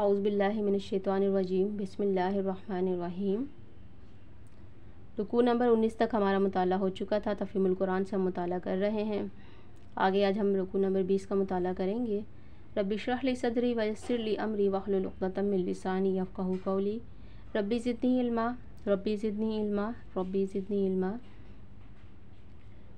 हाउसबिल्लाशैतवानरजीम बसमीम रुकू नंबर उन्नीस तक हमारा मताल हो चुका था तफीमुल कुरान से हम मताल कर रहे हैं आगे आज हम रुकू नंबर बीस का मताल करेंगे रबी शाहली सदरी वसरली अमरी वाहलतमिलसानी अफ़ाह कौली रबी ज़िदनी इल्मा रबी ज़िदनी रबी ज़िदनी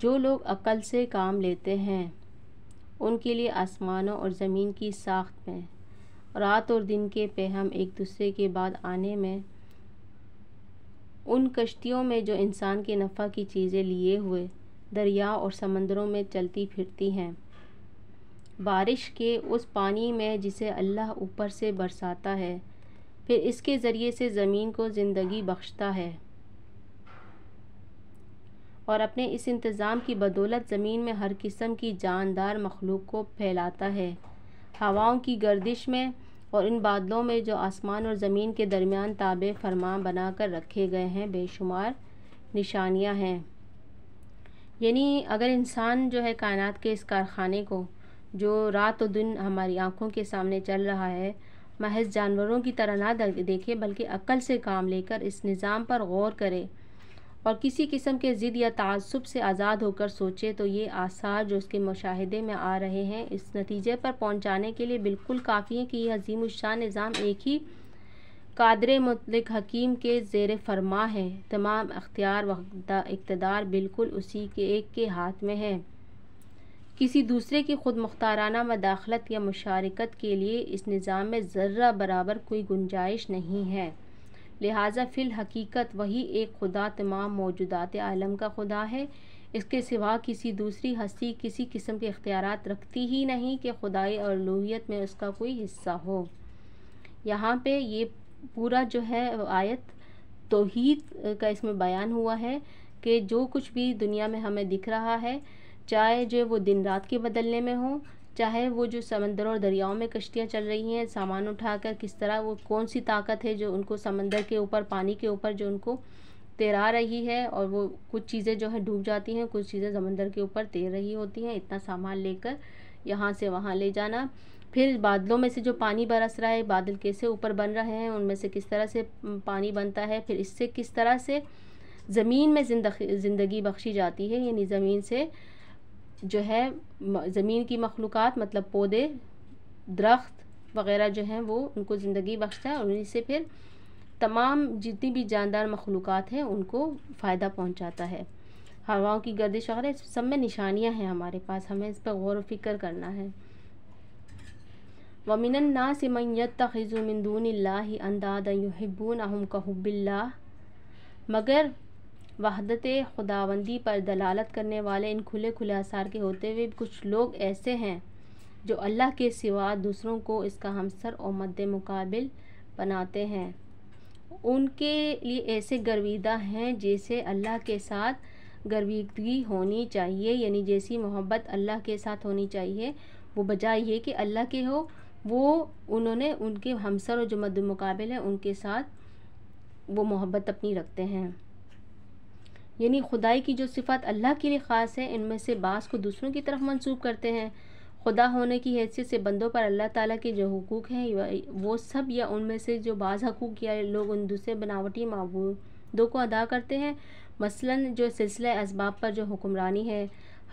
जो लोग अकल से काम लेते हैं उनके लिए आसमानों और ज़मीन की साख्त में रात और दिन के पेहम एक दूसरे के बाद आने में उन कश्तियों में जो इंसान के नफ़ा की चीज़ें लिए हुए दरिया और समंदरों में चलती फिरती हैं बारिश के उस पानी में जिसे अल्लाह ऊपर से बरसाता है फिर इसके ज़रिए से ज़मीन को ज़िंदगी बख्शता है और अपने इस इंतज़ाम की बदौलत ज़मीन में हर किस्म की जानदार मखलूक को फैलाता है हवाओं की गर्दिश में और इन बादलों में जो आसमान और ज़मीन के दरमियान ताब फरमा बना कर रखे गए हैं बेशुमार निशानियाँ हैं यानी अगर इंसान जो है कायनात के इस कारखाने को जो रात और दिन हमारी आँखों के सामने चल रहा है महज जानवरों की तरह ना देखे बल्कि अक्ल से काम लेकर इस निज़ाम पर गौर करे और किसी किस्म के ज़िद या तसब से आज़ाद होकर सोचे तो ये आसार जो उसके मुशाहदे में आ रहे हैं इस नतीजे पर पहुँचाने के लिए बिल्कुल काफ़ी हैं कि यह अजीम शाह निज़ाम एक ही कादर मतलब हकीम के जेर फरमा है तमाम अख्तियार व इकतदार बिल्कुल उसी के एक के हाथ में है किसी दूसरे की खुद मुख्ताराना मदाखलत या मुशारकत के लिए इस निज़ाम में ज़र्रा बराबर कोई गुंजाइश नहीं है लिहाजा फ़िल हकीकत वही एक खुदा तमाम मौजूदात आलम का खुदा है इसके सिवा किसी दूसरी हस्ती किसी किस्म के इख्तियार रखती ही नहीं कि खुदाई और लोहियत में उसका कोई हिस्सा हो यहाँ पे ये पूरा जो है आयत तोहीद का इसमें बयान हुआ है कि जो कुछ भी दुनिया में हमें दिख रहा है चाहे जो वो दिन रात के बदलने में हो चाहे वो जो समंदर और दरियाओं में कश्तियाँ चल रही हैं सामान उठाकर किस तरह वो कौन सी ताकत है जो उनको समंदर के ऊपर पानी के ऊपर जो उनको तैरा रही है और वो कुछ चीज़ें जो है डूब जाती हैं कुछ चीज़ें समंदर के ऊपर तैर रही होती हैं इतना सामान लेकर यहाँ से वहाँ ले जाना फिर बादलों में से जो पानी बरस रहा है बादल कैसे ऊपर बन रहे हैं उनमें से किस तरह से पानी बनता है फिर इससे किस तरह से ज़मीन में जिंदगी बख्शी जाती है यानी ज़मीन से जो है ज़मीन की मखलूक़ मतलब पौधे दरख्त वगैरह जो हैं वो उनको ज़िंदगी बख्शता है और उन्हीं से फिर तमाम जितनी भी जानदार मखलूक हैं उनको फ़ायदा पहुँचाता है हवाओं की गर्दिश वगैरह सब में निशानियाँ हैं हमारे पास हमें इस पर गौर वफिक्र करना है वमिन से मैत तखिज़ुमिंदून अंदादा युहिबून अहम कहबिल्ला मगर वहदत खुदाबंदी पर दलालत करने वाले इन खुले खुले आसार के होते हुए कुछ लोग ऐसे हैं जो अल्लाह के सिवा दूसरों को इसका हमसर और मद मुकाबिल बनाते हैं उनके लिए ऐसे गर्विदा हैं जैसे अल्लाह के साथ गर्विदगी होनी चाहिए यानी जैसी मोहब्बत अल्लाह के साथ होनी चाहिए वो बजाय ये कि अल्लाह के हो वो उन्होंने उनके हमसर और जो मद मुकाबिल हैं उनके साथ वो मोहब्बत अपनी रखते हैं यानी खुदाई की जो सिफ़ात अल्लाह के लिए ख़ास है इनमें से बास को दूसरों की तरफ मंसूब करते हैं खुदा होने की हैसियत से बंदों पर अल्लाह ताला के जो हकूक़ हैं वो सब या उनमें से जो बाज़ हकूक़ या लोग उन दूसरे बनावटी मबूदों को अदा करते हैं मसलन जो सिलसिला इसबाब पर जो हुक्मरानी है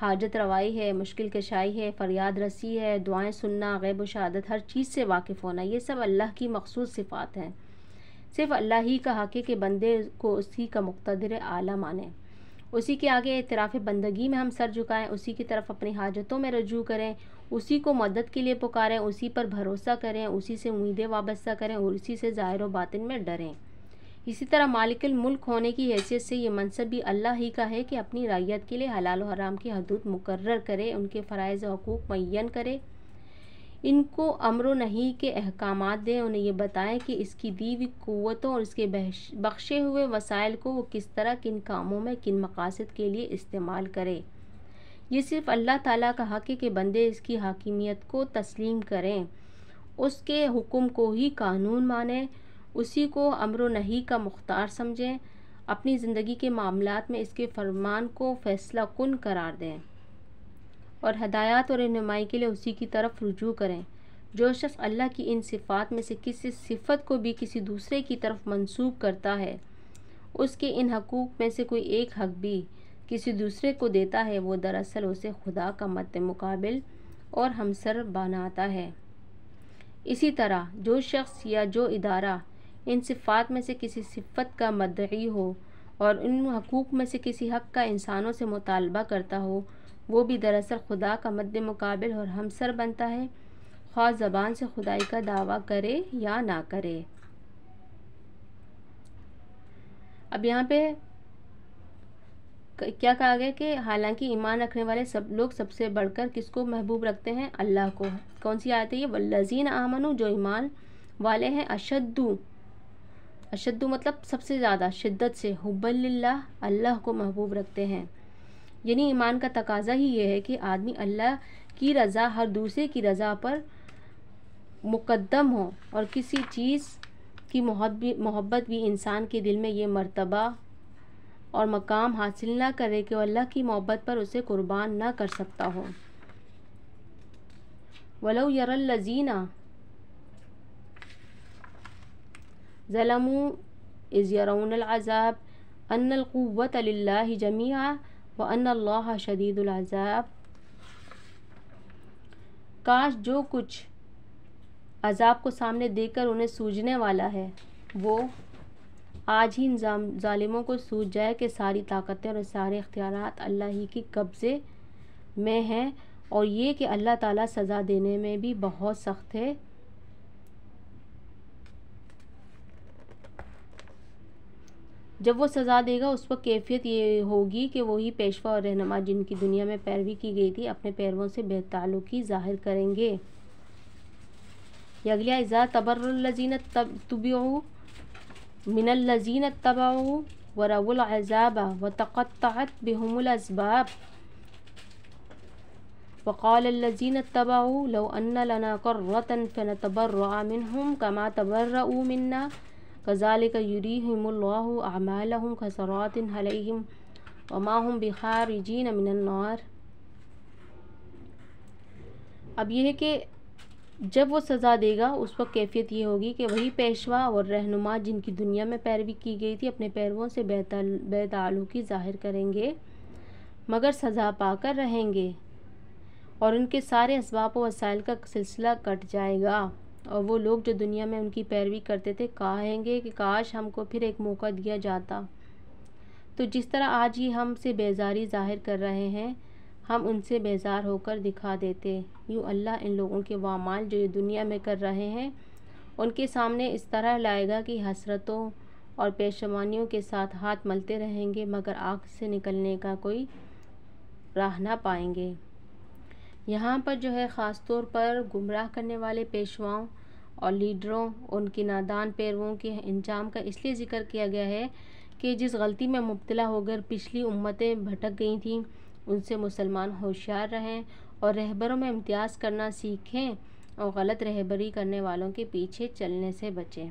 हाजत रवाई है मुश्किल कशाई है फरियाद रसी है दुआएं सुनना गैब शहादत हर चीज़ से वाकिफ़ होना ये सब अल्लाह की मखसूस सिफ़ात हैं सिर्फ अल्लाह ही का हक़ है कि बंदे को उसी का मुख्तर आला माने उसी के आगे इतराफ़ बंदगी में हम सर झुकाएं उसी की तरफ अपनी हाजतों में रजू करें उसी को मदद के लिए पुकारें उसी पर भरोसा करें उसी से उम्मीदें वाबस्ता करें और उसी से ज़ाहिर बातिन में डरें इसी तरह मालिकल मुल्क होने की हैसियत से ये मनसब भी अल्लाह ही का है कि अपनी रायत के लिए हलाल हराम की हदूद मुकर करे उनके फ़रज़ हकूक़ मैन करे इनको अमर नहीं के अहकाम दें उन्हें ये बताएं कि इसकी दीवी क़वतों और इसके बख्शे हुए वसाइल को वो किस तरह किन कामों में किन मकासद के लिए इस्तेमाल करें ये सिर्फ़ अल्लाह ताला का हक़ है कि बंदे इसकी हाकिमियत को तस्लीम करें उसके हुक्म को ही कानून माने उसी को अमर नहीं का मुख्तार समझें अपनी ज़िंदगी के मामला में इसके फरमान को फ़ैसला कन करार दें और हदायत और रहनुमाई के लिए उसी की तरफ रुजू करें जो शख्स अल्लाह की इन सिफ़ात में से किसी सिफत को भी किसी दूसरे की तरफ मंसूब करता है उसके इन हकूक़ में से कोई एक हक भी किसी दूसरे को देता है वो दरअसल उसे खुदा का मत मुकाबिल और हमसर बनाता है इसी तरह जो शख्स या जो इदारा इन सिफ़ात में से किसी सिफत का मदई हो और इन हकूक़ में से किसी हक का इंसानों से मुतालबा करता हो वो भी दरअसल खुदा का मद्द मुकाबिल और हमसर बनता है ख्वा ज़बान से खुदाई का दावा करे या ना करे अब यहाँ पे क्या कहा गया कि हालांकि ईमान रखने वाले सब लोग सबसे बढ़कर किसको महबूब रखते हैं अल्लाह को कौन सी आयत है ये वल्लजीन आमनु जो ईमान वाले हैं अशद्दू अशद्दू मतलब सबसे ज़्यादा शिद्दत से हुबल अल्लाह को महबूब रखते हैं यानी ईमान का तकाजा ही ये है कि आदमी अल्लाह की रज़ा हर दूसरे की रज़ा पर मुकदम हो और किसी चीज़ की मोहब्बत भी इंसान के दिल में ये मर्तबा और मकाम हासिल ना करे कि अल्लाह की मोहब्बत पर उसे कुर्बान ना कर सकता हो वलो यरलजीना ज़लमू इज़ यरौनज़ाब अनलक़वत जमिया व अल्लाह शदीदुलज़ाब काश जो कुछ अजाब को सामने देकर उन्हें सूझने वाला है वो आज ही इन ालिमों को सूझ जाए कि सारी ताकतें और सारे अख्तियार अल्लाह ही के कब्ज़े में हैं और ये कि अल्लाह ताला सज़ा देने में भी बहुत सख्त है जब वो सज़ा देगा उस वक्त कैफियत ये होगी कि वही पेशवा और रहनमा जिनकी दुनिया में पैरवी की गई थी अपने पैरवों से बेतालुकी जाहिर करेंगे अगला इज़ा तबरजीन तब तुबियो मिनल्लजीन तबाऊ वरबुलज़ाबा व तक़त बेहमुल इसबाब وقال الذين اتبعوا لو कर لنا फ़न तबर्रा منهم कमा تبرؤوا منا कज़ालिक युरीहिमुल्लाह अमालहुम खसरातिन हलैहिम वमाहुम बिखारजीन मिनन्नार अब यह है कि जब वो सज़ा देगा उस वक्त कैफियत ये होगी कि वही पेशवा और रहनुमा जिनकी दुनिया में पैरवी की गई थी अपने पैरवों से की ज़ाहिर करेंगे मगर सज़ा पाकर रहेंगे और उनके सारे इसबाब वसाइल का सिलसिला कट जाएगा और वो लोग जो दुनिया में उनकी पैरवी करते थे कहेंगे कि काश हमको फिर एक मौका दिया जाता तो जिस तरह आज ही से बेजारी जाहिर कर रहे हैं हम उनसे बेजार होकर दिखा देते यूँ अल्लाह इन लोगों के वामाल जो ये दुनिया में कर रहे हैं उनके सामने इस तरह लाएगा कि हसरतों और पेशवानियों के साथ हाथ मलते रहेंगे मगर आग से निकलने का कोई राह ना पाएंगे यहाँ पर जो है ख़ास तौर पर गुमराह करने वाले पेशवाओं और लीडरों उनकी नादान पैरवों के इंजाम का इसलिए ज़िक्र किया गया है कि जिस गलती में मुबतला होकर पिछली उम्मतें भटक गई थीं उनसे मुसलमान होशियार रहें और रहबरों में इम्तियाज़ करना सीखें और गलत रहबरी करने वालों के पीछे चलने से बचें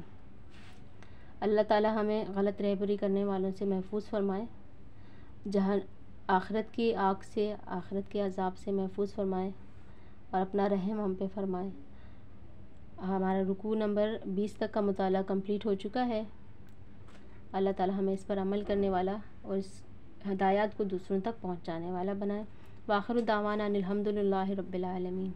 अल्लाह ताला हमें गलत रहबरी करने वालों से महफूज फरमाए जहाँ आखरत की आग से आखरत के अजाब से महफूज फरमाएँ और अपना रहम हम पे फरमाएँ हमारा रुकू नंबर बीस तक का मताल कम्प्लीट हो चुका है अल्लाह ताला हमें इस पर अमल करने वाला और इस हदायत को दूसरों तक पहुँचाने वाला बनाए वाखर दावाना अलहमदिल्ला रबालमीन